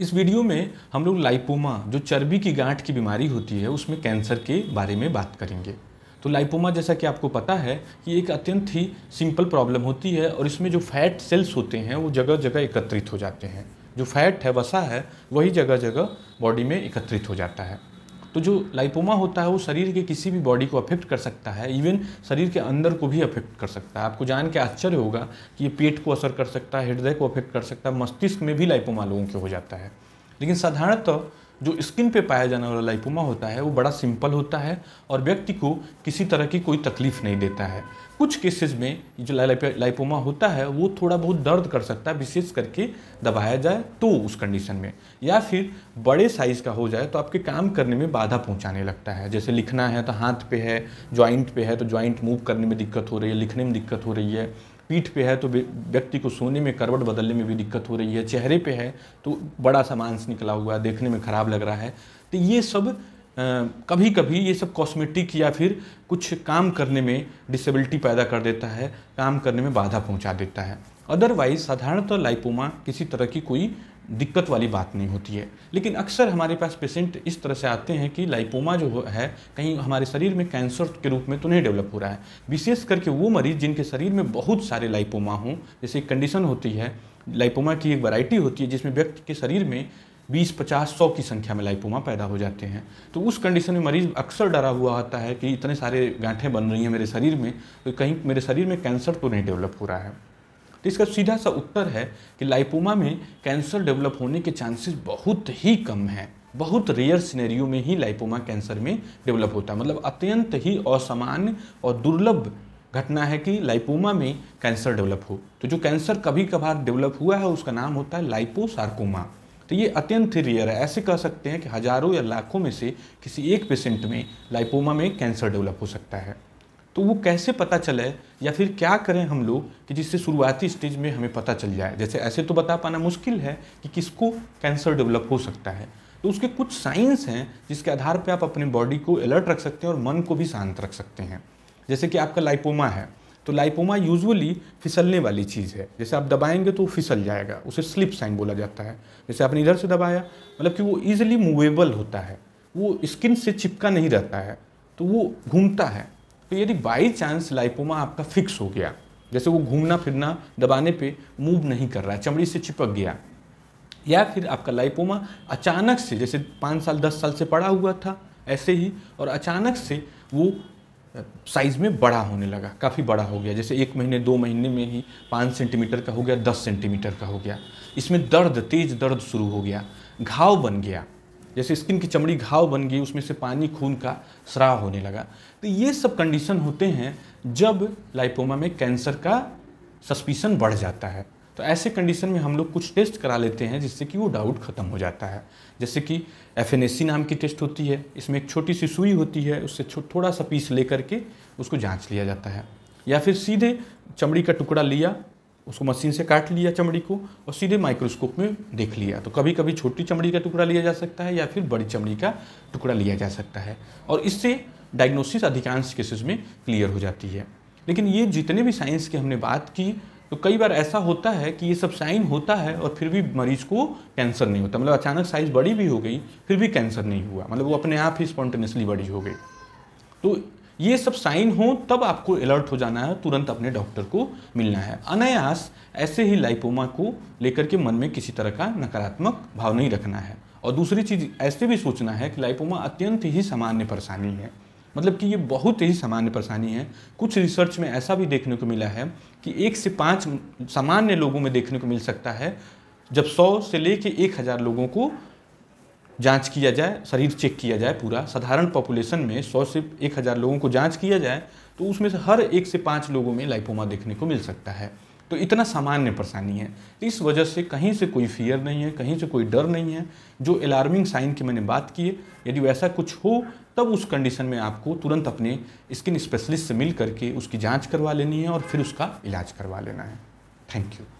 इस वीडियो में हम लोग लाइपोमा जो चर्बी की गांठ की बीमारी होती है उसमें कैंसर के बारे में बात करेंगे तो लाइपोमा जैसा कि आपको पता है कि एक अत्यंत ही सिंपल प्रॉब्लम होती है और इसमें जो फैट सेल्स होते हैं वो जगह जगह एकत्रित हो जाते हैं जो फैट है वसा है वही जगह जगह बॉडी में एकत्रित हो जाता है तो जो लाइपोमा होता है वो शरीर के किसी भी बॉडी को अफेक्ट कर सकता है इवन शरीर के अंदर को भी अफेक्ट कर सकता है आपको जान के आश्चर्य होगा कि ये पेट को असर कर सकता है हृदय को अफेक्ट कर सकता है मस्तिष्क में भी लाइपोमा लोगों के हो जाता है लेकिन साधारणतः तो जो स्किन पे पाया जाने वाला लाइपोमा होता है वो बड़ा सिंपल होता है और व्यक्ति को किसी तरह की कोई तकलीफ नहीं देता है कुछ केसेस में जो लाइपोमा होता है वो थोड़ा बहुत दर्द कर सकता है विशेष करके दबाया जाए तो उस कंडीशन में या फिर बड़े साइज़ का हो जाए तो आपके काम करने में बाधा पहुंचाने लगता है जैसे लिखना है तो हाथ पे है जॉइंट पे है तो ज्वाइंट मूव करने में दिक्कत हो रही है लिखने में दिक्कत हो रही है पीठ पे है तो व्यक्ति को सोने में करवट बदलने में भी दिक्कत हो रही है चेहरे पे है तो बड़ा सा मांस निकला हुआ है देखने में ख़राब लग रहा है तो ये सब कभी कभी ये सब कॉस्मेटिक या फिर कुछ काम करने में डिसेबिलिटी पैदा कर देता है काम करने में बाधा पहुंचा देता है अदरवाइज साधारणतः लाइपोमा किसी तरह की कोई दिक्कत वाली बात नहीं होती है लेकिन अक्सर हमारे पास पेशेंट इस तरह से आते हैं कि लाइपोमा जो है कहीं हमारे शरीर में कैंसर के रूप में तो नहीं डेवलप हो रहा है विशेष करके वो मरीज जिनके शरीर में बहुत सारे लाइपोमा हों जैसे एक कंडीशन होती है लाइपोमा की एक वैरायटी होती है जिसमें व्यक्ति के शरीर में बीस पचास सौ की संख्या में लाइपोमा पैदा हो जाते हैं तो उस कंडीशन में मरीज अक्सर डरा हुआ होता है कि इतने सारे गांठें बन रही हैं मेरे शरीर में तो कहीं मेरे शरीर में कैंसर तो नहीं डेवलप हो रहा है तो इसका सीधा सा उत्तर है कि लाइपोमा में कैंसर डेवलप होने के चांसेस बहुत ही कम हैं बहुत रेयर सिनेरियो में ही लाइपोमा कैंसर में डेवलप होता है मतलब अत्यंत ही असामान्य और, और दुर्लभ घटना है कि लाइपोमा में कैंसर डेवलप हो तो जो कैंसर कभी कभार डेवलप हुआ है उसका नाम होता है लाइपोसार्कोमा तो ये अत्यंत ही रेयर है ऐसे कह सकते हैं कि हजारों या लाखों में से किसी एक पेशेंट में लाइपोमा में कैंसर डेवलप हो सकता है तो वो कैसे पता चले या फिर क्या करें हम लोग कि जिससे शुरुआती स्टेज में हमें पता चल जाए जैसे ऐसे तो बता पाना मुश्किल है कि किसको कैंसर डेवलप हो सकता है तो उसके कुछ साइंस हैं जिसके आधार पर आप अपने बॉडी को अलर्ट रख सकते हैं और मन को भी शांत रख सकते हैं जैसे कि आपका लाइपोमा है तो लाइपोमा यूजुअली फिसलने वाली चीज़ है जैसे आप दबाएंगे तो फिसल जाएगा उसे स्लिप साइन बोला जाता है जैसे आपने इधर से दबाया मतलब कि वो ईजिली मूवेबल होता है वो स्किन से चिपका नहीं रहता है तो वो घूमता है तो यदि बाई चांस लाइपोमा आपका फिक्स हो गया जैसे वो घूमना फिरना दबाने पे मूव नहीं कर रहा है चमड़ी से चिपक गया या फिर आपका लाइपोमा अचानक से जैसे पाँच साल दस साल से पड़ा हुआ था ऐसे ही और अचानक से वो साइज में बड़ा होने लगा काफ़ी बड़ा हो गया जैसे एक महीने दो महीने में ही पाँच सेंटीमीटर का हो गया दस सेंटीमीटर का हो गया इसमें दर्द तेज दर्द शुरू हो गया घाव बन गया जैसे स्किन की चमड़ी घाव बन गई उसमें से पानी खून का स्राव होने लगा तो ये सब कंडीशन होते हैं जब लाइपोमा में कैंसर का सस्पिशन बढ़ जाता है तो ऐसे कंडीशन में हम लोग कुछ टेस्ट करा लेते हैं जिससे कि वो डाउट ख़त्म हो जाता है जैसे कि एफ नाम की टेस्ट होती है इसमें एक छोटी सी सुई होती है उससे थोड़ा सा पीस ले करके उसको जाँच लिया जाता है या फिर सीधे चमड़ी का टुकड़ा लिया उसको मशीन से काट लिया चमड़ी को और सीधे माइक्रोस्कोप में देख लिया तो कभी कभी छोटी चमड़ी का टुकड़ा लिया जा सकता है या फिर बड़ी चमड़ी का टुकड़ा लिया जा सकता है और इससे डायग्नोसिस अधिकांश केसेस में क्लियर हो जाती है लेकिन ये जितने भी साइंस की हमने बात की तो कई बार ऐसा होता है कि ये सब साइन होता है और फिर भी मरीज को कैंसर नहीं होता मतलब अचानक साइज़ बड़ी भी हो गई फिर भी कैंसर नहीं हुआ मतलब वो अपने आप ही स्पॉन्टेनियसली बड़ी हो गई तो ये सब साइन हो तब आपको अलर्ट हो जाना है तुरंत अपने डॉक्टर को मिलना है अनायास ऐसे ही लाइपोमा को लेकर के मन में किसी तरह का नकारात्मक भाव नहीं रखना है और दूसरी चीज़ ऐसे भी सोचना है कि लाइपोमा अत्यंत ही सामान्य परेशानी है मतलब कि ये बहुत ही सामान्य परेशानी है कुछ रिसर्च में ऐसा भी देखने को मिला है कि एक से पाँच सामान्य लोगों में देखने को मिल सकता है जब सौ से ले कर एक हज़ार लोगों को जांच किया जाए शरीर चेक किया जाए पूरा साधारण पॉपुलेशन में सौ से एक हज़ार लोगों को जांच किया जाए तो उसमें से हर एक से पाँच लोगों में लाइपोमा देखने को मिल सकता है तो इतना सामान्य परेशानी है इस वजह से कहीं से कोई फियर नहीं है कहीं से कोई डर नहीं है जो अलार्मिंग साइन की मैंने बात की है यदि वैसा कुछ हो तब उस कंडीशन में आपको तुरंत अपने स्किन स्पेशलिस्ट से मिल करके उसकी जांच करवा लेनी है और फिर उसका इलाज करवा लेना है थैंक यू